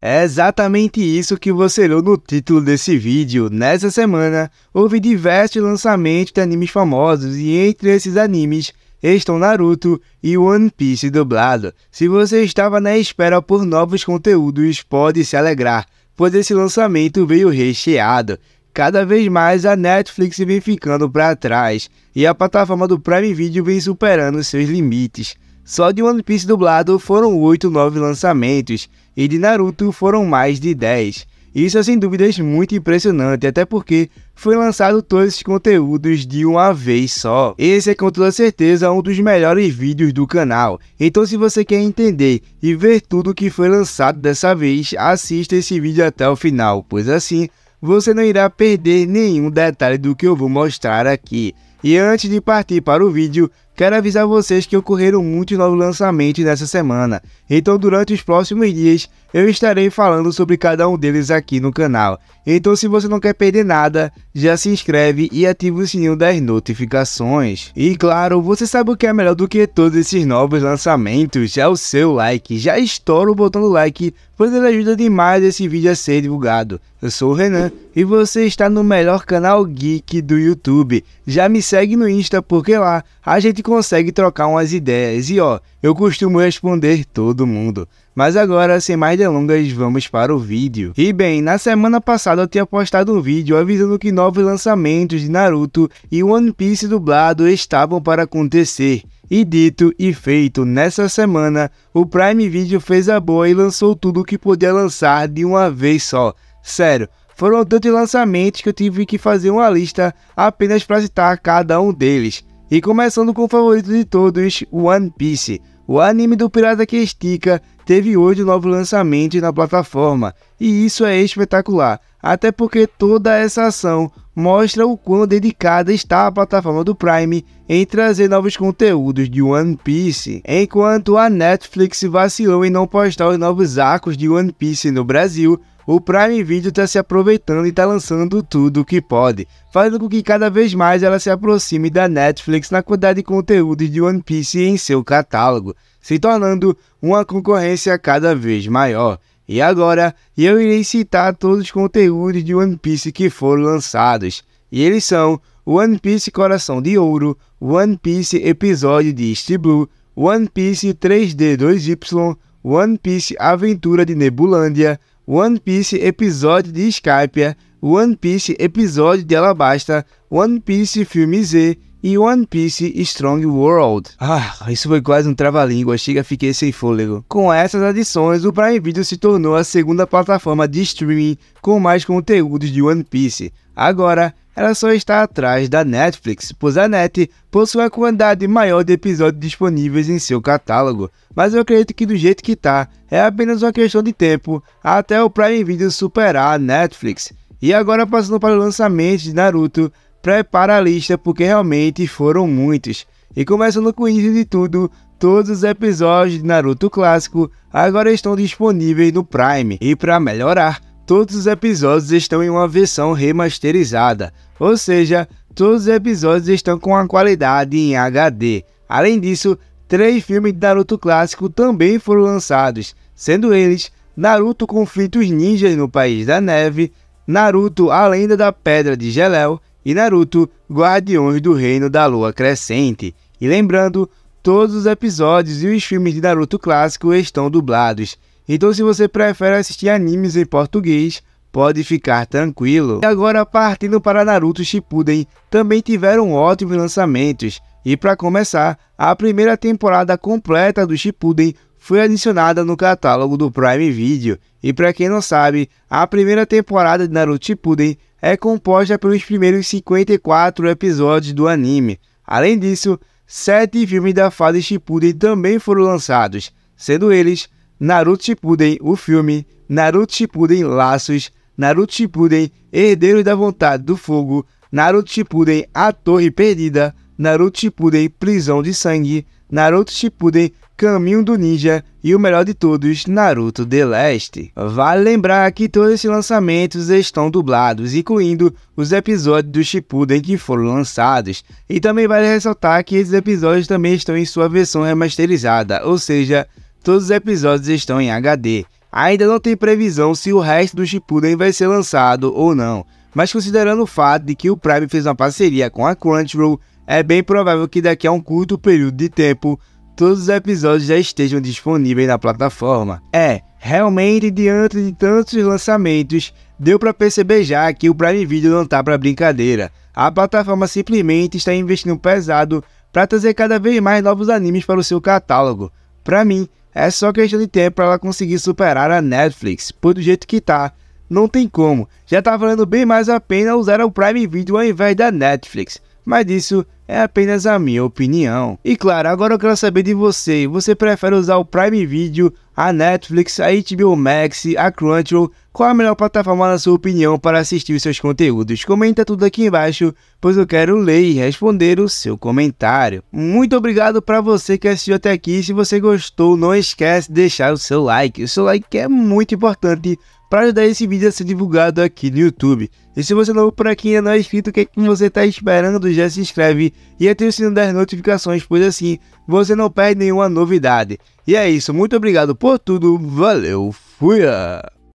É exatamente isso que você leu no título desse vídeo. Nessa semana, houve diversos lançamentos de animes famosos e entre esses animes estão Naruto e One Piece dublado. Se você estava na espera por novos conteúdos, pode se alegrar, pois esse lançamento veio recheado. Cada vez mais a Netflix vem ficando para trás e a plataforma do Prime Video vem superando seus limites. Só de One Piece dublado foram 8 9 lançamentos, e de Naruto foram mais de 10. Isso é sem dúvidas muito impressionante, até porque foi lançado todos esses conteúdos de uma vez só. Esse é com toda certeza um dos melhores vídeos do canal, então se você quer entender e ver tudo que foi lançado dessa vez, assista esse vídeo até o final, pois assim você não irá perder nenhum detalhe do que eu vou mostrar aqui. E antes de partir para o vídeo, Quero avisar vocês que ocorreram muitos novos lançamentos nessa semana, então durante os próximos dias eu estarei falando sobre cada um deles aqui no canal. Então se você não quer perder nada, já se inscreve e ativa o sininho das notificações. E claro, você sabe o que é melhor do que todos esses novos lançamentos? É o seu like, já estoura o botão do like, pois ele ajuda demais esse vídeo a ser divulgado. Eu sou o Renan e você está no melhor canal geek do YouTube. Já me segue no Insta porque lá a gente consegue trocar umas ideias. E ó, eu costumo responder todo mundo. Mas agora, sem mais delongas, vamos para o vídeo. E bem, na semana passada eu tinha postado um vídeo avisando que novos lançamentos de Naruto e One Piece dublado estavam para acontecer. E dito e feito, nessa semana, o Prime Video fez a boa e lançou tudo o que podia lançar de uma vez só. Sério, foram tantos lançamentos que eu tive que fazer uma lista apenas para citar cada um deles. E começando com o favorito de todos, One Piece. O anime do Pirata que Estica teve hoje um novo lançamento na plataforma, e isso é espetacular, até porque toda essa ação mostra o quão dedicada está a plataforma do Prime em trazer novos conteúdos de One Piece, enquanto a Netflix vacilou em não postar os novos arcos de One Piece no Brasil, o Prime Video está se aproveitando e está lançando tudo o que pode, fazendo com que cada vez mais ela se aproxime da Netflix na quantidade de conteúdo de One Piece em seu catálogo, se tornando uma concorrência cada vez maior. E agora, eu irei citar todos os conteúdos de One Piece que foram lançados. E eles são One Piece Coração de Ouro, One Piece Episódio de East Blue, One Piece 3D 2Y, One Piece Aventura de Nebulândia, One Piece episódio de Skype, One Piece episódio de Alabasta, One Piece filme Z, e One Piece Strong World. Ah, isso foi quase um trava-língua, chega fiquei sem fôlego. Com essas adições, o Prime Video se tornou a segunda plataforma de streaming com mais conteúdos de One Piece. Agora, ela só está atrás da Netflix, pois a Net possui a quantidade maior de episódios disponíveis em seu catálogo, mas eu acredito que do jeito que tá, é apenas uma questão de tempo até o Prime Video superar a Netflix. E agora passando para o lançamento de Naruto, prepara a lista porque realmente foram muitos. E começando com o início de tudo, todos os episódios de Naruto Clássico agora estão disponíveis no Prime. E para melhorar, todos os episódios estão em uma versão remasterizada, ou seja, todos os episódios estão com a qualidade em HD. Além disso, três filmes de Naruto clássico também foram lançados, sendo eles Naruto Conflitos Ninjas no País da Neve, Naruto A Lenda da Pedra de Geléu e Naruto Guardiões do Reino da Lua Crescente. E lembrando, todos os episódios e os filmes de Naruto clássico estão dublados. Então, se você prefere assistir animes em português, pode ficar tranquilo. E agora, partindo para Naruto Shippuden, também tiveram ótimos lançamentos. E para começar, a primeira temporada completa do Shippuden foi adicionada no catálogo do Prime Video, e para quem não sabe, a primeira temporada de Naruto Shippuden é composta pelos primeiros 54 episódios do anime. Além disso, sete filmes da fase Shippuden também foram lançados, sendo eles Naruto Shippuden, o filme, Naruto Shippuden, Laços, Naruto Shippuden, Herdeiros da Vontade do Fogo, Naruto Shippuden, A Torre Perdida, Naruto Shippuden, Prisão de Sangue, Naruto Shippuden, Caminho do Ninja e o melhor de todos, Naruto The Last. Vale lembrar que todos esses lançamentos estão dublados, incluindo os episódios do Shippuden que foram lançados. E também vale ressaltar que esses episódios também estão em sua versão remasterizada, ou seja, todos os episódios estão em HD. Ainda não tem previsão se o resto do Shippuden vai ser lançado ou não, mas considerando o fato de que o Prime fez uma parceria com a Crunchyroll, é bem provável que daqui a um curto período de tempo todos os episódios já estejam disponíveis na plataforma. É, realmente diante de tantos lançamentos, deu para perceber já que o Prime Video não tá para brincadeira. A plataforma simplesmente está investindo pesado para trazer cada vez mais novos animes para o seu catálogo. Para mim, é só questão de tempo para ela conseguir superar a Netflix, por do jeito que tá, não tem como. Já tá valendo bem mais a pena usar o Prime Video ao invés da Netflix mas isso é apenas a minha opinião. E claro, agora eu quero saber de você, você prefere usar o Prime Video, a Netflix, a HBO Max, a Crunchyroll, qual a melhor plataforma na sua opinião para assistir os seus conteúdos? Comenta tudo aqui embaixo, pois eu quero ler e responder o seu comentário. Muito obrigado para você que assistiu até aqui, se você gostou, não esquece de deixar o seu like, o seu like é muito importante para ajudar esse vídeo a ser divulgado aqui no YouTube. E se você é novo por aqui e ainda não é inscrito, o que, é que você está esperando? Já se inscreve e ative o sino das notificações, pois assim você não perde nenhuma novidade. E é isso, muito obrigado por tudo, valeu, fui! Ah.